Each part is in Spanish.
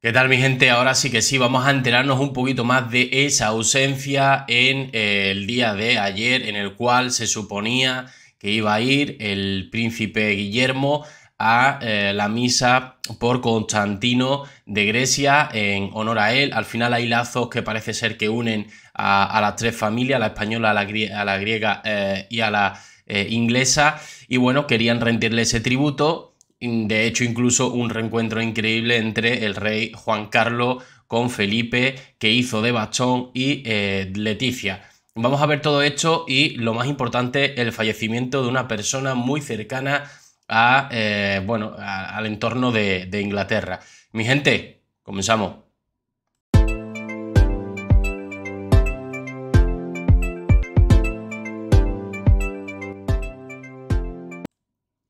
¿Qué tal mi gente? Ahora sí que sí, vamos a enterarnos un poquito más de esa ausencia en eh, el día de ayer en el cual se suponía que iba a ir el príncipe Guillermo a eh, la misa por Constantino de Grecia en honor a él. Al final hay lazos que parece ser que unen a, las tres familias, la española, a la, griega eh, y a la inglesa. Y bueno, querían rendirle ese tributo de hecho incluso un reencuentro increíble entre el rey Juan Carlos con Felipe, que hizo de bastón, y eh, Leticia. Vamos a ver todo esto y lo más importante, el fallecimiento de una persona muy cercana a, eh, bueno, al entorno de, de Inglaterra. Mi gente, comenzamos.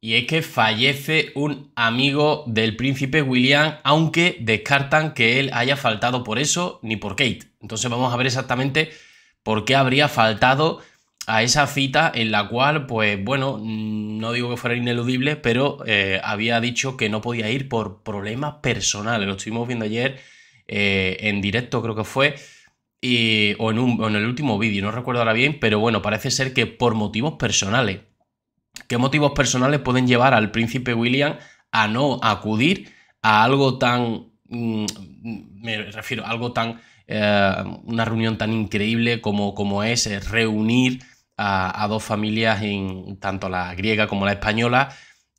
y es que fallece un amigo del príncipe William, aunque descartan que él haya faltado por eso ni por Kate. Entonces vamos a ver exactamente por qué habría faltado a esa cita en la cual, pues bueno, mm, no digo que fuera ineludible, pero eh, había dicho que no podía ir por problemas personales. Lo estuvimos viendo ayer eh, en directo, creo que fue. o en el último vídeo, no recuerdo ahora bien, pero bueno, parece ser que por motivos personales. ¿Qué motivos personales pueden llevar al príncipe William a no acudir a algo tan, mm, mm, me refiero, algo tan, eh, una reunión tan increíble como, como es eh, reunir a, dos familias, en, tanto la griega como la española,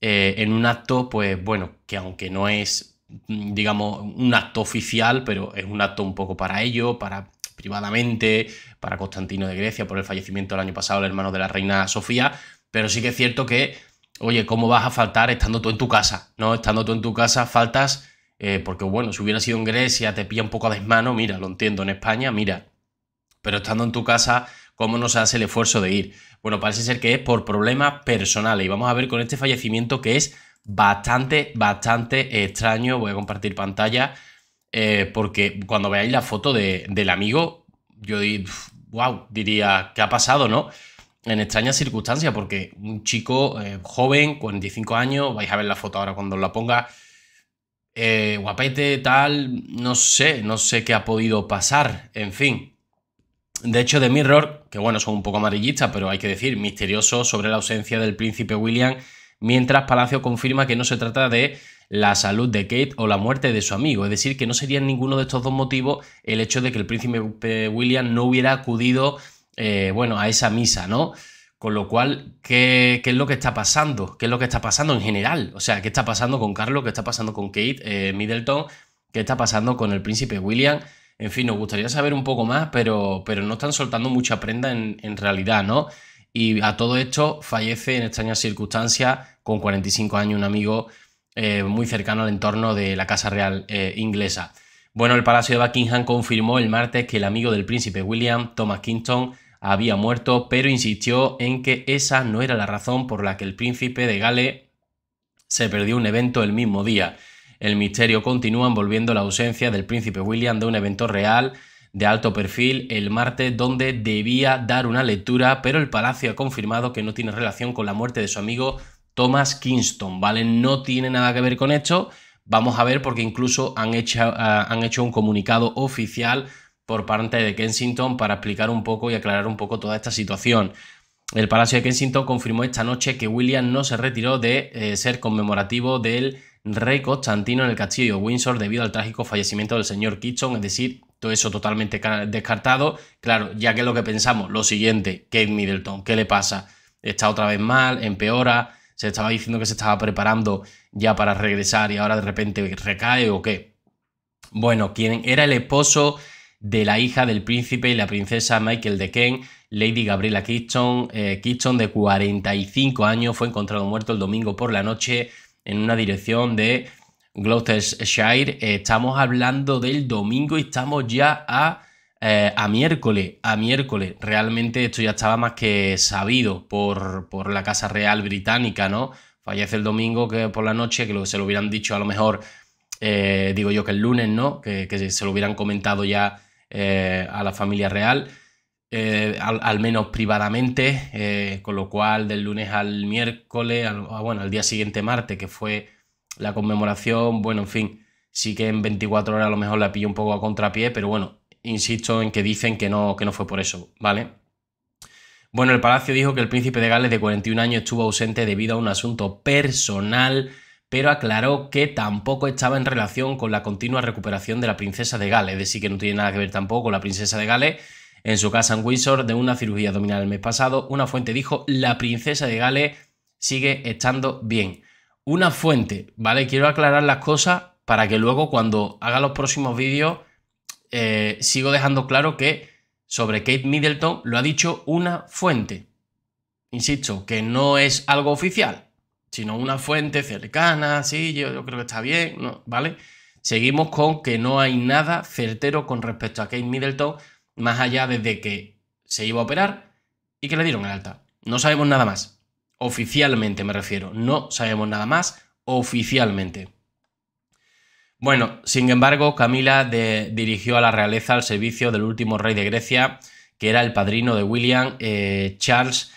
eh, en un acto, pues bueno, que aunque no es, mm, digamos, un acto oficial, pero es un acto un poco para ello, para privadamente, para Constantino de Grecia por el fallecimiento del año pasado del hermano de la reina Sofía, pero sí que es cierto que, oye, ¿cómo vas a faltar estando tú en tu casa? ¿No? Estando tú en tu casa faltas eh, porque, bueno, si hubiera sido en Grecia, te pilla un poco a desmano, mira, lo entiendo, en España, mira. Pero estando en tu casa, ¿cómo no se hace el esfuerzo de ir? Bueno, parece ser que es por problemas personales. Y vamos a ver con este fallecimiento que es bastante, bastante extraño. Voy a compartir pantalla. Eh, porque cuando veáis la foto de, del amigo, yo diría, wow, diría, ¿qué ha pasado, no? en extrañas circunstancias, porque un chico eh, joven, 45 años, vais a ver la foto ahora cuando la ponga, eh, guapete, tal, no sé, no sé qué ha podido pasar, en fin. De hecho, de Mirror, que bueno, son un poco amarillistas, pero hay que decir, misterioso sobre la ausencia del príncipe William, mientras Palacio confirma que no se trata de la salud de Kate o la muerte de su amigo. Es decir, que no sería ninguno de estos dos motivos el hecho de que el príncipe William no hubiera acudido eh, bueno, a esa misa, ¿no? Con lo cual, ¿qué, es lo que está pasando? ¿Qué es lo que está pasando en general? O sea, ¿qué está pasando con Carlos? ¿Qué está pasando con Kate eh, Middleton? ¿Qué está pasando con el príncipe William? En fin, nos gustaría saber un poco más, pero, pero no están soltando mucha prenda en, realidad, ¿no? Y a todo esto fallece en extrañas circunstancias, con 45 años, un amigo eh, muy cercano al entorno de la Casa Real inglesa. Bueno, el Palacio de Buckingham confirmó el martes que el amigo del príncipe William, Thomas Kingston, había muerto, pero insistió en que esa no era la razón por la que el príncipe de Gale se perdió un evento el mismo día. El misterio continúa envolviendo la ausencia del príncipe William de un evento real de alto perfil el martes donde debía dar una lectura, pero el palacio ha confirmado que no tiene relación con la muerte de su amigo Thomas Kingston, ¿vale? No tiene nada que ver con esto. Vamos a ver porque incluso han hecho, ah, han hecho un comunicado oficial por parte de Kensington para explicar un poco y aclarar un poco toda esta situación. El Palacio de Kensington confirmó esta noche que William no se retiró de eh, ser conmemorativo del rey Constantino en el castillo de Windsor debido al trágico fallecimiento del señor Kitson, es decir, todo eso totalmente descartado. Claro, ya que es lo que pensamos, lo siguiente, Kate Middleton, ¿qué le pasa? Está otra vez mal, empeora, se estaba diciendo que se estaba preparando ya para regresar y ahora de repente recae o qué. Bueno, quien era el esposo de la hija del príncipe y la princesa Michael de Kent, Lady Gabriela Kingston. Eh, de 45 años, fue encontrado muerto el domingo por la noche en una dirección de Gloucestershire. Eh, estamos hablando del domingo y estamos ya eh, a, miércoles, a miércoles. Realmente esto ya estaba más que sabido por, por la Casa Real Británica, ¿no? Fallece el domingo que por la noche, que se lo hubieran dicho a lo mejor, digo yo que el lunes, ¿no? que se lo hubieran comentado ya eh, a la familia real, eh, al, menos privadamente, eh, con lo cual del lunes al miércoles, al, ah, bueno, al día siguiente martes, que fue la conmemoración, bueno, en fin, sí que en 24 horas a lo mejor la pillo un poco a contrapié, pero bueno, insisto en que dicen que no, que no fue por eso, ¿vale? Bueno, el palacio dijo que el príncipe de Gales de 41 años estuvo ausente debido a un asunto personal pero aclaró que tampoco estaba en relación con la continua recuperación de la princesa de Gales, es decir, que no tiene nada que ver tampoco con la princesa de Gales. En su casa en Windsor, de una cirugía abdominal el mes pasado, una fuente dijo, la princesa de Gales sigue estando bien. Una fuente, ¿vale? Quiero aclarar las cosas para que luego cuando haga los próximos vídeos eh, sigo dejando claro que sobre Kate Middleton lo ha dicho una fuente. Insisto, que no es algo oficial, sino una fuente cercana, sí, yo, creo que está bien, ¿vale? Seguimos con que no hay nada certero con respecto a Kate Middleton, más allá desde que se iba a operar y que le dieron el alta. No sabemos nada más. Oficialmente me refiero, no sabemos nada más oficialmente. Bueno, sin embargo, Camila dirigió a la realeza al servicio del último rey de Grecia, que era el padrino de William eh, Charles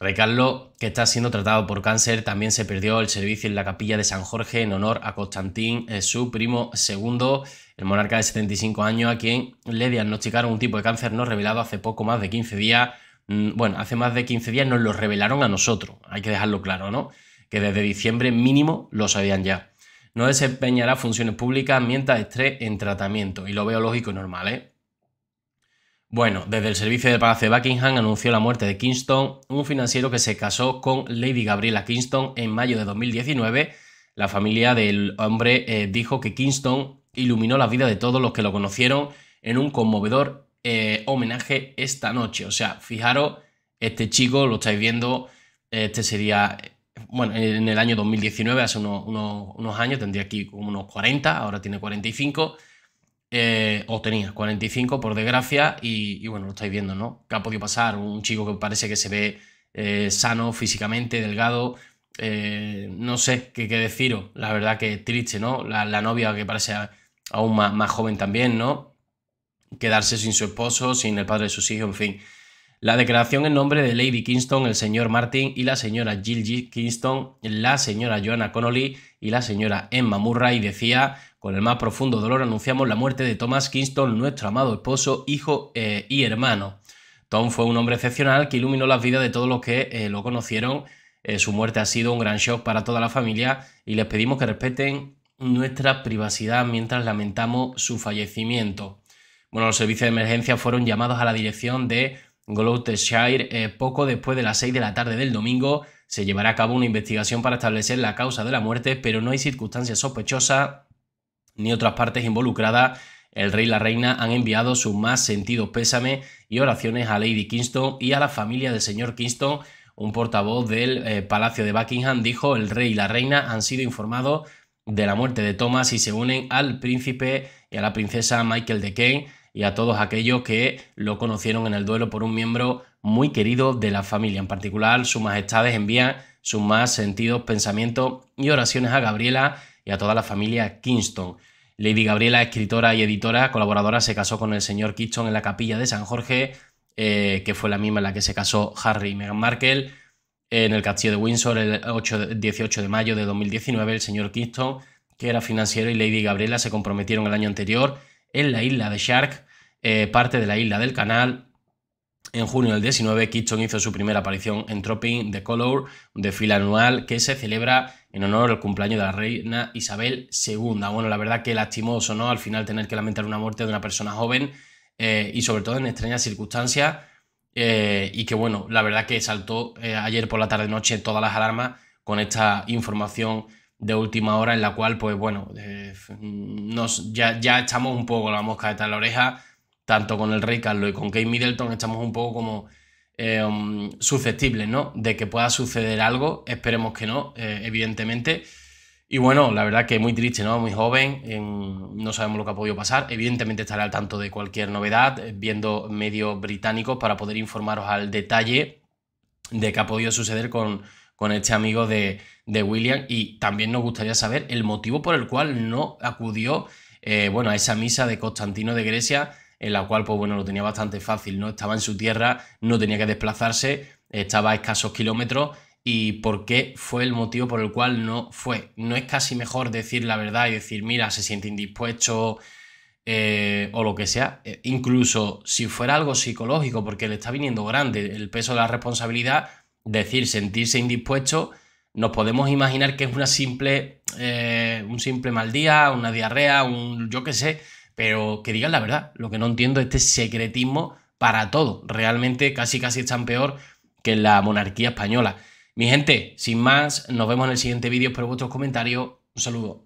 Ray Carlos, que está siendo tratado por cáncer, también se perdió el servicio en la capilla de San Jorge en honor a Constantín, eh, su primo segundo, el monarca de 75 años, a quien le diagnosticaron un tipo de cáncer no revelado hace poco más de 15 días. Mm, bueno, hace más de 15 días nos lo revelaron a nosotros, hay que dejarlo claro, ¿no? Que desde diciembre mínimo lo sabían ya. No desempeñará funciones públicas mientras esté en tratamiento, y lo veo lógico y normal, ¿eh? Bueno, desde el servicio del Palacio de Buckingham anunció la muerte de Kingston, un financiero que se casó con Lady Gabriela Kingston en mayo de 2019. La familia del hombre eh, dijo que Kingston iluminó la vida de todos los que lo conocieron en un conmovedor eh, homenaje esta noche. O sea, fijaros, este chico, lo estáis viendo, este sería, bueno, en el año 2019, hace unos, años, tendría aquí unos 40, ahora tiene 45 eh, o tenía 45 por desgracia y, bueno, lo estáis viendo, ¿no? ¿Qué ha podido pasar? Un chico que parece que se ve eh, sano físicamente, delgado, eh, no sé qué, qué, deciros, la verdad que triste, ¿no? La, novia que parece aún más, joven también, ¿no? Quedarse sin su esposo, sin el padre de sus hijos, en fin. La declaración en nombre de Lady Kingston, el señor Martin y la señora Jill Kingston, la señora Joanna Connolly y la señora Emma Murray decía con el más profundo dolor anunciamos la muerte de Thomas Kingston, nuestro amado esposo, hijo eh, y hermano. Tom fue un hombre excepcional que iluminó las vidas de todos los que eh, lo conocieron. Eh, su muerte ha sido un gran shock para toda la familia y les pedimos que respeten nuestra privacidad mientras lamentamos su fallecimiento. Bueno, los servicios de emergencia fueron llamados a la dirección de Gloucestershire poco después de las 6 de la tarde del domingo. Se llevará a cabo una investigación para establecer la causa de la muerte, pero no hay circunstancias sospechosas ni otras partes involucradas, el rey y la reina han enviado sus más sentidos pésame y oraciones a Lady Kingston y a la familia del señor Kingston. Un portavoz del eh, Palacio de Buckingham dijo, el rey y la reina han sido informados de la muerte de Thomas y se unen al príncipe y a la princesa Michael de Kane y a todos aquellos que lo conocieron en el duelo por un miembro muy querido de la familia. En particular, sus majestades envían sus más sentidos pensamientos y oraciones a Gabriela y a toda la familia Kingston. Lady Gabriela, escritora y editora, colaboradora, se casó con el señor Kingston en la capilla de San Jorge, eh, que fue la misma en la que se casó Harry y Meghan Markle. En el castillo de Windsor, el 8, 18 de mayo de 2019, el señor Kingston, que era financiero, y Lady Gabriela se comprometieron el año anterior en la isla de Shark, eh, parte de la isla del canal, en junio del 19, Kitchen hizo su primera aparición en Tropping the Color, un desfile anual que se celebra en honor al cumpleaños de la reina Isabel II. Bueno, la verdad que lastimoso, ¿no? Al final tener que lamentar una muerte de una persona joven eh, y sobre todo en extrañas circunstancias. Eh, y que bueno, la verdad que saltó eh, ayer por la tarde noche todas las alarmas con esta información de última hora en la cual pues bueno, nos, ya, ya echamos un poco la mosca de la oreja tanto con el Rey Carlos y con Kate Middleton estamos un poco como eh, um, susceptibles, ¿no? De que pueda suceder algo, esperemos que no, eh, evidentemente. Y bueno, la verdad que es muy triste, ¿no? Muy joven, no sabemos lo que ha podido pasar. Evidentemente estaré al tanto de cualquier novedad, eh, viendo medios británicos para poder informaros al detalle de qué ha podido suceder con, este amigo de, William. Y también nos gustaría saber el motivo por el cual no acudió, bueno, a esa misa de Constantino de Grecia en la cual, pues bueno, lo tenía bastante fácil, ¿no? Estaba en su tierra, no tenía que desplazarse, estaba a escasos kilómetros y por qué fue el motivo por el cual no fue. No es casi mejor decir la verdad y decir, mira, se siente indispuesto eh, o lo que sea. Eh, incluso si fuera algo psicológico, porque le está viniendo grande el peso de la responsabilidad, decir sentirse indispuesto, nos podemos imaginar que es una simple, eh, un simple mal día, una diarrea, un yo qué sé. Pero que digan la verdad, lo que no entiendo es este secretismo para todo. Realmente casi casi están peor que la monarquía española. Mi gente, sin más, nos vemos en el siguiente vídeo. Espero vuestros comentarios. Un saludo.